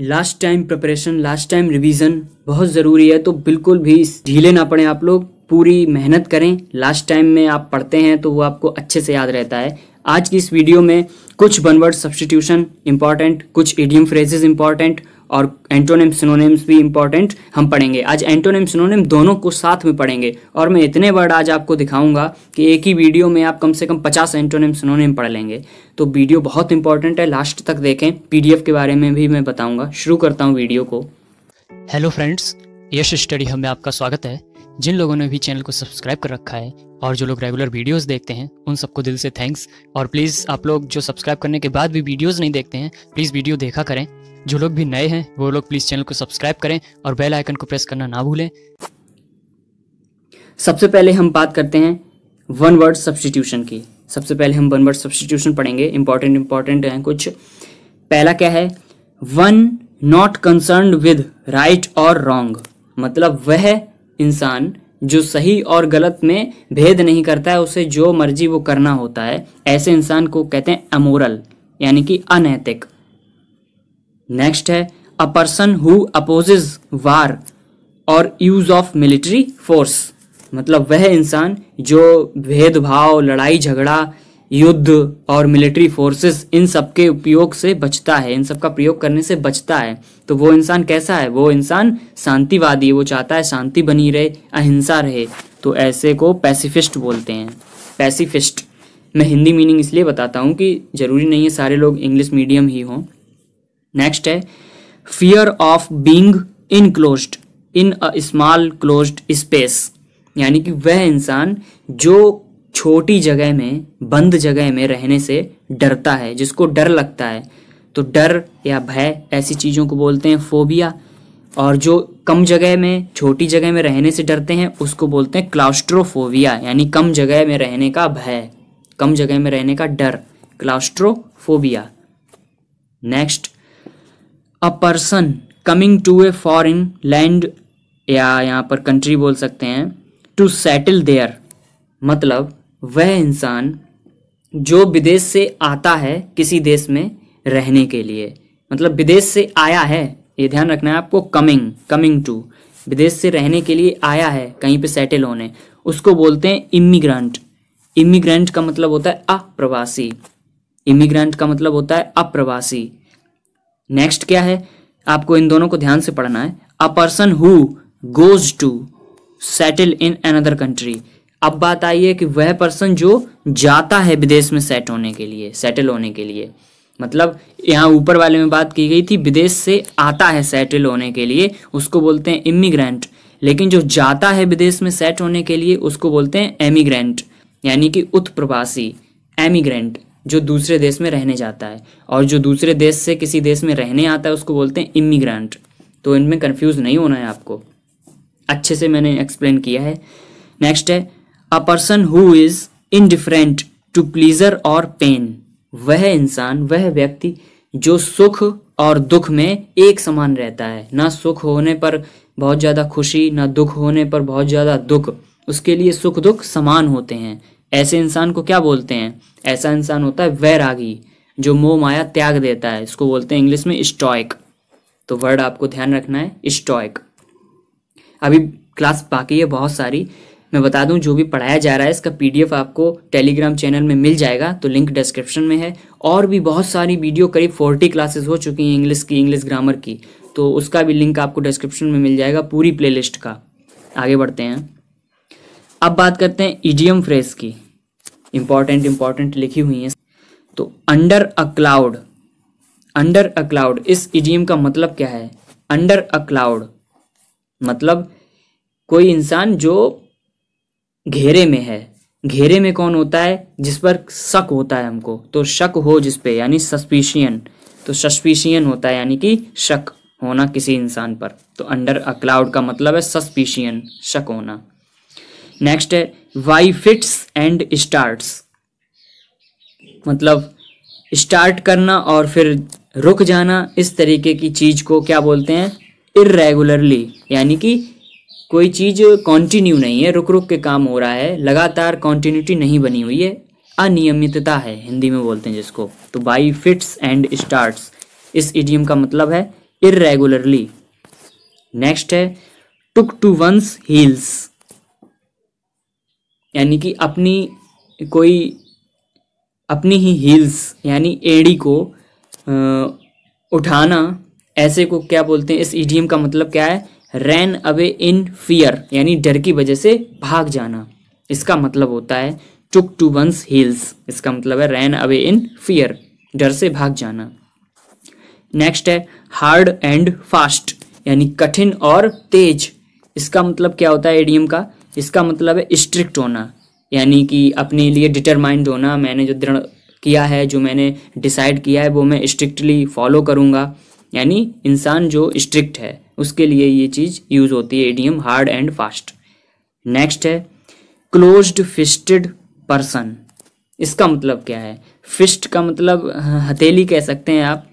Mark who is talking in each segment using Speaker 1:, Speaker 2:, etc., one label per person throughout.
Speaker 1: last time preparation last time revision बहुत ज़रूरी है तो बिल्कुल भी ढीले ना पड़े आप लोग पूरी मेहनत करें लास्ट टाइम में आप पढ़ते हैं तो वो आपको अच्छे से याद रहता है आज की इस वीडियो में कुछ बनवर्ड सब्सटीट्यूशन इंपॉर्टेंट कुछ एडियम फ्रेजेस इंपॉर्टेंट और एंटोनिम सिनोनिम्स भी इंपॉर्टेंट हम पढ़ेंगे आज एंटोनिम सिनोनिम दोनों को साथ में पढ़ेंगे और मैं इतने वर्ड आज आपको दिखाऊंगा कि एक ही वीडियो में आप कम से कम पचास एंटोनिम सिनोनिम पढ़ लेंगे तो वीडियो बहुत इंपॉर्टेंट है लास्ट तक देखें पीडीएफ के बारे में भी मैं बताऊँगा शुरू करता हूँ वीडियो को हेलो फ्रेंड्स यश स्टडी हमें आपका स्वागत है जिन लोगों ने भी चैनल को सब्सक्राइब कर रखा है और जो लोग रेगुलर वीडियोस देखते हैं उन सबको दिल से थैंक्स और प्लीज़ आप लोग जो सब्सक्राइब करने के बाद भी वीडियोस नहीं देखते हैं प्लीज़ वीडियो देखा करें जो लोग भी नए हैं वो लोग प्लीज़ चैनल को सब्सक्राइब करें और बेल आइकन को प्रेस करना ना भूलें सबसे पहले हम बात करते हैं वन वर्ड सब्सटीट्यूशन की सबसे पहले हम वन वर्ड सब्सटीट्यूशन पढ़ेंगे इंपॉर्टेंट इंपॉर्टेंट हैं कुछ पहला क्या है one not concern with right और रॉन्ग मतलब वह इंसान जो सही और गलत में भेद नहीं करता है उसे जो मर्जी वो करना होता है ऐसे इंसान को कहते हैं अमोरल यानी कि अनैतिक नेक्स्ट है a person who opposes war और यूज ऑफ मिलिट्री फोर्स मतलब वह इंसान जो भेदभाव लड़ाई झगड़ा युद्ध और मिलिट्री फोर्सेस इन सब के उपयोग से बचता है इन सब का प्रयोग करने से बचता है तो वो इंसान कैसा है वो इंसान शांतिवादी है वो चाहता है शांति बनी रहे अहिंसा रहे तो ऐसे को पैसिफिस्ट बोलते हैं पैसिफिस्ट मैं हिंदी मीनिंग इसलिए बताता हूँ कि ज़रूरी नहीं है सारे लोग इंग्लिश मीडियम ही हों नेक्स्ट है fear of being enclose in a small close space यानी कि वह इंसान जो छोटी जगह में बंद जगह में रहने से डरता है जिसको डर लगता है तो डर या भय ऐसी चीज़ों को बोलते हैं फोबिया और जो कम जगह में छोटी जगह में रहने से डरते हैं उसको बोलते हैं क्लास्ट्रोफोबिया यानी कम जगह में रहने का भय कम जगह में रहने का डर claustrophobia next a person coming to a foreign land या यहाँ पर कंट्री बोल सकते हैं टू सेटल देयर मतलब वह इंसान जो विदेश से आता है किसी देश में रहने के लिए मतलब विदेश से आया है ये ध्यान रखना है आपको कमिंग कमिंग टू विदेश से रहने के लिए आया है कहीं पे सेटल होने उसको बोलते हैं इमिग्रेंट इमिग्रेंट का मतलब होता है अप्रवासी इमिग्रेंट का मतलब होता है अप्रवासी नेक्स्ट क्या है आपको इन दोनों को ध्यान से पढ़ना है a person who goes to settle in another country अब बात आई है कि वह पर्सन जो जाता है विदेश में सेट होने के लिए सेटल होने के लिए मतलब यहाँ ऊपर वाले में बात की गई थी विदेश से आता है सेटल होने के लिए उसको बोलते हैं इमिग्रेंट लेकिन जो जाता है विदेश में सेट होने के लिए उसको बोलते हैं एमिग्रेंट यानी कि उत्प्रवासी एमिग्रेंट जो दूसरे देश में रहने जाता है और जो दूसरे देश से किसी देश में रहने आता है उसको बोलते हैं इमिग्रेंट तो इनमें कन्फ्यूज़ नहीं होना है आपको अच्छे से मैंने एक्सप्लेन किया है नेक्स्ट है a person who is indifferent to pleasure और पेन वह इंसान वह व्यक्ति जो सुख और दुख में एक समान रहता है ना सुख होने पर बहुत ज़्यादा खुशी ना दुख होने पर बहुत ज़्यादा दुख उसके लिए सुख दुख समान होते हैं ऐसे इंसान को क्या बोलते हैं ऐसा इंसान होता है वैरागी जो मोह माया त्याग देता है इसको बोलते हैं इंग्लिश में स्टॉइक तो वर्ड आपको ध्यान रखना है स्टॉइक अभी क्लास बाकी है बहुत सारी मैं बता दूं जो भी पढ़ाया जा रहा है इसका पीडीएफ आपको टेलीग्राम चैनल में मिल जाएगा तो लिंक डिस्क्रिप्शन में है और भी बहुत सारी वीडियो करीब फोर्टी क्लासेस हो चुकी हैं इंग्लिश की इंग्लिश ग्रामर की तो उसका भी लिंक आपको डिस्क्रिप्शन में मिल जाएगा पूरी प्ले का आगे बढ़ते हैं अब बात करते हैं ईडीएम फ्रेस की इंपॉर्टेंट इंपॉर्टेंट लिखी हुई है तो under a cloud under a cloud इस ईडीएम का मतलब क्या है अंडर अ क्लाउड मतलब कोई इंसान जो घेरे में है घेरे में कौन होता है जिस पर शक होता है हमको तो शक हो जिस पे यानी सस्पिशियन तो सस्पिशियन होता है यानी कि शक होना किसी इंसान पर तो अंडर अ क्लाउड का मतलब है सस्पिशियन शक होना नेक्स्ट है वाई फिट्स एंड स्टार्ट्स मतलब स्टार्ट करना और फिर रुक जाना इस तरीके की चीज़ को क्या बोलते हैं इरेगुलरली यानी कि कोई चीज़ कॉन्टिन्यू नहीं है रुक रुक के काम हो रहा है लगातार कॉन्टिन्यूटी नहीं बनी हुई है अनियमितता है हिंदी में बोलते हैं जिसको तो बाई फिट्स एंड स्टार्ट्स इस इडियम का मतलब है इरेगुलरली नेक्स्ट है टुक टू वंस हील्स यानी कि अपनी कोई अपनी ही हील्स यानी एड़ी को आ, उठाना ऐसे को क्या बोलते हैं इस ईडीएम का मतलब क्या है रैन अवे इन फियर यानी डर की वजह से भाग जाना इसका मतलब होता है टुक टू वंस हिल्स इसका मतलब है रैन अवे इन फियर डर से भाग जाना नेक्स्ट है हार्ड एंड फास्ट यानी कठिन और तेज इसका मतलब क्या होता है एडीएम का इसका मतलब है स्ट्रिक्ट होना यानी कि अपने लिए डिटरमाइंड होना मैंने जो दृढ़ किया है जो मैंने डिसाइड किया है वो मैं स्ट्रिक्टली फॉलो करूँगा यानी इंसान जो स्ट्रिक्ट है उसके लिए ये चीज़ यूज़ होती है idiom hard and fast next है क्लोज्ड फिस्टेड पर्सन इसका मतलब क्या है फिस्ट का मतलब हथेली कह सकते हैं आप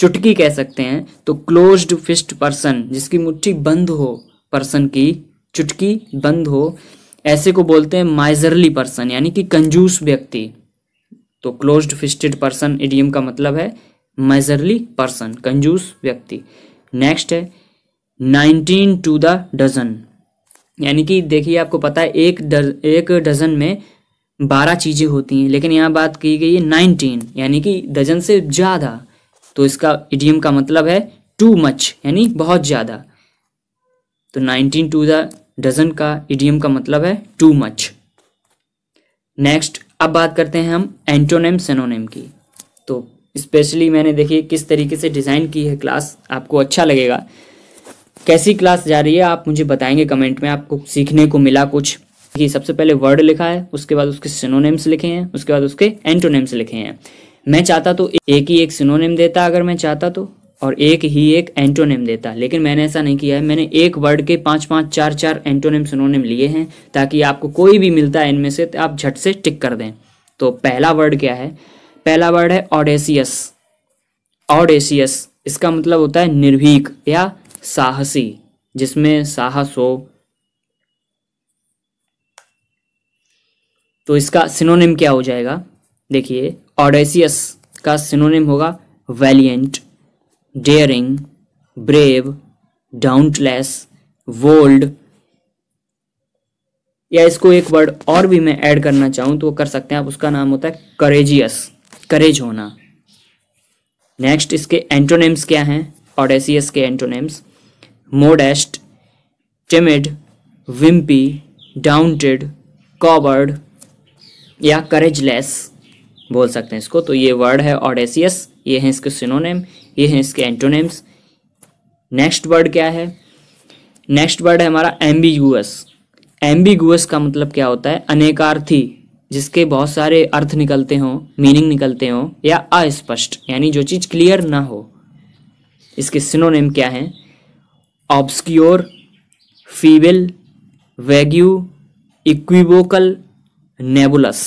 Speaker 1: चुटकी कह सकते हैं तो क्लोज्ड फिस्ट पर्सन जिसकी मुट्ठी बंद हो पर्सन की चुटकी बंद हो ऐसे को बोलते हैं माइजरली पर्सन यानी कि कंजूस व्यक्ति तो क्लोज्ड फिस्टेड पर्सन एडियम का मतलब है मेजरली पर्सन कंजूस व्यक्ति नेक्स्ट है नाइनटीन टू द डजन यानी कि देखिए आपको पता है एक डर एक डजन में बारह चीज़ें होती हैं लेकिन यहाँ बात की गई है नाइनटीन यानी कि डजन से ज़्यादा तो इसका इडियम का मतलब है टू मच यानी बहुत ज़्यादा तो नाइनटीन टू द डजन का इडियम का मतलब है टू मच नेक्स्ट अब बात करते हैं हम एंटोनेम सेनोनेम की तो स्पेशली मैंने देखिए किस तरीके से डिज़ाइन की है क्लास आपको अच्छा लगेगा कैसी क्लास जा रही है आप मुझे बताएंगे कमेंट में आपको सीखने को मिला कुछ कि सबसे पहले वर्ड लिखा है उसके बाद उसके सिनोनेम्स लिखे हैं उसके बाद उसके एंटोनेम्स लिखे हैं मैं चाहता तो एक ही एक सिनोनेम देता अगर मैं चाहता तो और एक ही एक एंटोनेम देता लेकिन मैंने ऐसा नहीं किया है मैंने एक वर्ड के पाँच पाँच चार चार एंटोनेम सिनोनेम लिए हैं ताकि आपको कोई भी मिलता है इनमें से तो आप झट से टिक कर दें तो पहला वर्ड क्या है पहला वर्ड है ऑडेसियस ऑडेसियस इसका मतलब होता है निर्भीक या साहसी जिसमें साहस हो तो इसका सिनोनिम क्या हो जाएगा देखिए ऑडेसियस का सिनोनिम होगा valiant daring brave dauntless bold या इसको एक वर्ड और भी मैं ऐड करना चाहूं तो वो कर सकते हैं आप उसका नाम होता है करेजियस करेज होना नेक्स्ट इसके एंटोनेम्स क्या हैं ऑडेसियस के antonyms modest timid wimpy daunted coward या करेजलेस बोल सकते हैं इसको तो ये वर्ड है ऑडेसियस ये हैं इसके सिनोनेम ये हैं इसके एंटोनेम्स नेक्स्ट वर्ड क्या है नेक्स्ट वर्ड है हमारा एम्बीगुअस एम्बीगुअस का मतलब क्या होता है अनेकार्थी जिसके बहुत सारे अर्थ निकलते हों मीनिंग निकलते हों या अस्पष्ट यानी जो चीज़ क्लियर ना हो इसके सिनोनेम क्या हैं obscure feeble vague equivocal nebulous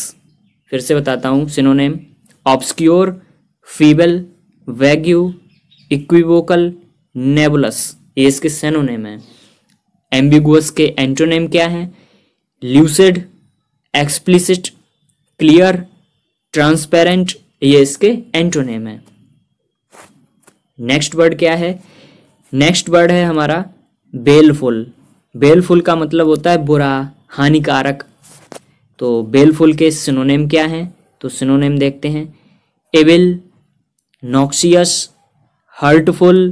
Speaker 1: फिर से बताता हूँ synonym obscure feeble vague equivocal nebulous ये इसके सिनोनेम हैं एम्बिगुअस के एंटोनेम क्या हैं ल्यूसिड एक्सप्लिसिट क्लियर ट्रांसपेरेंट ये इसके एंटोनेम है नेक्स्ट वर्ड क्या है नेक्स्ट वर्ड है हमारा बेलफुल बेलफुल का मतलब होता है बुरा हानिकारक तो बेलफुल के सिनोनेम क्या हैं तो सिनोनेम देखते हैं एविल नॉक्सियस हर्टफुल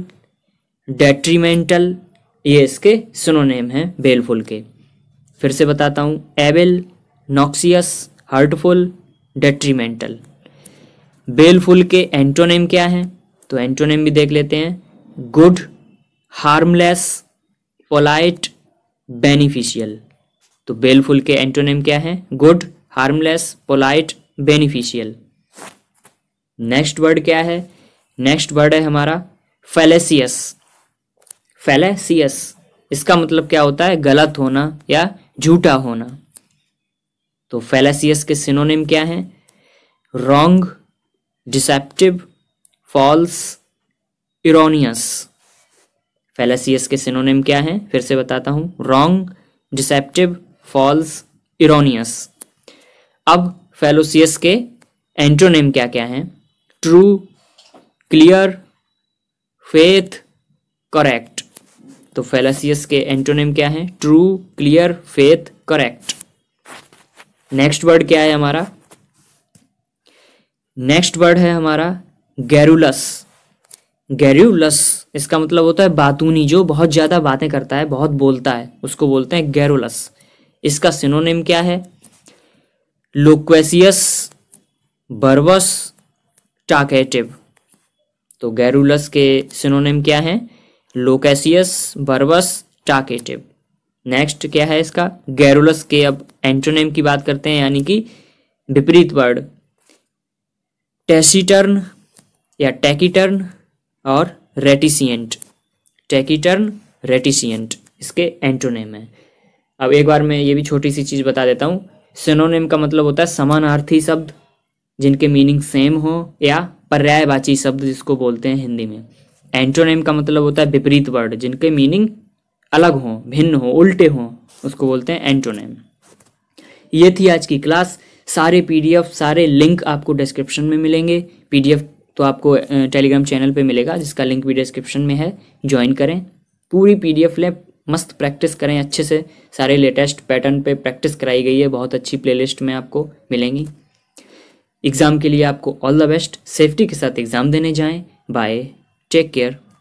Speaker 1: डेट्रीमेंटल ये इसके सिनोनेम हैं बेलफुल के फिर से बताता हूँ evil noxious hurtful detrimental baleful के एंटोनेम क्या हैं तो एंटोनेम भी देख लेते हैं गुड हार्मलेस पोलाइट बेनिफिशियल तो बेलफुल के एंटोनेम क्या हैं good harmless polite beneficial next word क्या है नेक्स्ट वर्ड है हमारा फेलेसियस फेलेसियस इसका मतलब क्या होता है गलत होना या झूठा होना तो फेलासियस के सिनोनिम क्या हैं wrong deceptive false erroneous fallacious के सिनोनिम क्या हैं फिर से बताता हूँ रॉन्ग डिसेप्टिव फॉल्स इरोनियस अब फेलोसियस के एंटोनिम क्या क्या हैं ट्रू क्लियर फेथ करेक्ट तो फेलासियस के एंट्रोनेम क्या हैं true clear faith correct next word क्या है हमारा नेक्स्ट वर्ड है हमारा गैरुलस गैरुलस इसका मतलब होता है बातूनी जो बहुत ज़्यादा बातें करता है बहुत बोलता है उसको बोलते हैं गैरुलस इसका सिनोनिम क्या है लोक्वेसियस बर्वस टाकेटिव तो गैरुलस के सिनोनिम क्या है लोकेसियस बर्वस टाकेटिव नेक्स्ट क्या है इसका गैरुलस के अब एंट्रोनेम की बात करते हैं यानी कि विपरीत वर्ड टेसीटर्न या टैकीटर्न और रेटिसियंट टैकीटर्न रेटिसियंट इसके एंट्रोनेम है अब एक बार मैं ये भी छोटी सी चीज़ बता देता हूँ सिनोनेम का मतलब होता है समानार्थी शब्द जिनके मीनिंग सेम हो या पर्यायवाची शब्द जिसको बोलते हैं हिंदी में एंट्रोनेम का मतलब होता है विपरीत वर्ड जिनके मीनिंग अलग हों भिन्न हों उल्टे हों उसको बोलते हैं एंटोनेम ये थी आज की क्लास सारे पीडीएफ सारे लिंक आपको डिस्क्रिप्शन में मिलेंगे पीडीएफ तो आपको टेलीग्राम चैनल पे मिलेगा जिसका लिंक भी डिस्क्रिप्शन में है ज्वाइन करें पूरी पीडीएफ लें मस्त प्रैक्टिस करें अच्छे से सारे लेटेस्ट पैटर्न पे प्रैक्टिस कराई गई है बहुत अच्छी प्लेलिस्ट में आपको मिलेंगी एग्ज़ाम के लिए आपको ऑल द बेस्ट सेफ्टी के साथ एग्ज़ाम देने जाएं बाय टेक केयर